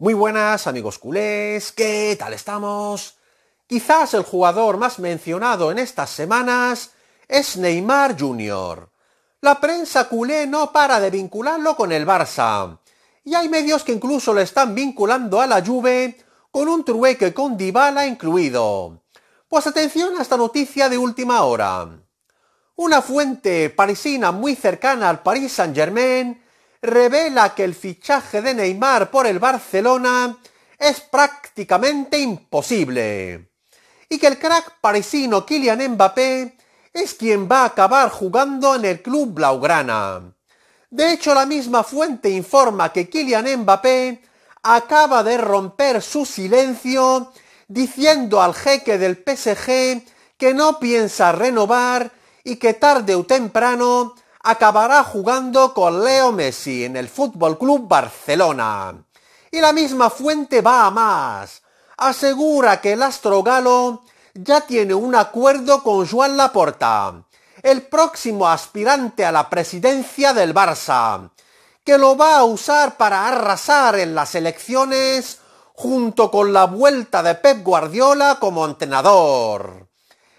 Muy buenas amigos culés, ¿qué tal estamos? Quizás el jugador más mencionado en estas semanas es Neymar Jr. La prensa culé no para de vincularlo con el Barça, y hay medios que incluso le están vinculando a la Juve con un trueque con Dybala incluido. Pues atención a esta noticia de última hora. Una fuente parisina muy cercana al Paris Saint-Germain revela que el fichaje de Neymar por el Barcelona es prácticamente imposible y que el crack parisino Kylian Mbappé es quien va a acabar jugando en el club blaugrana. De hecho, la misma fuente informa que Kylian Mbappé acaba de romper su silencio diciendo al jeque del PSG que no piensa renovar y que tarde o temprano acabará jugando con Leo Messi en el Fútbol Club Barcelona. Y la misma fuente va a más. Asegura que el astro galo ya tiene un acuerdo con Joan Laporta, el próximo aspirante a la presidencia del Barça, que lo va a usar para arrasar en las elecciones junto con la vuelta de Pep Guardiola como entrenador.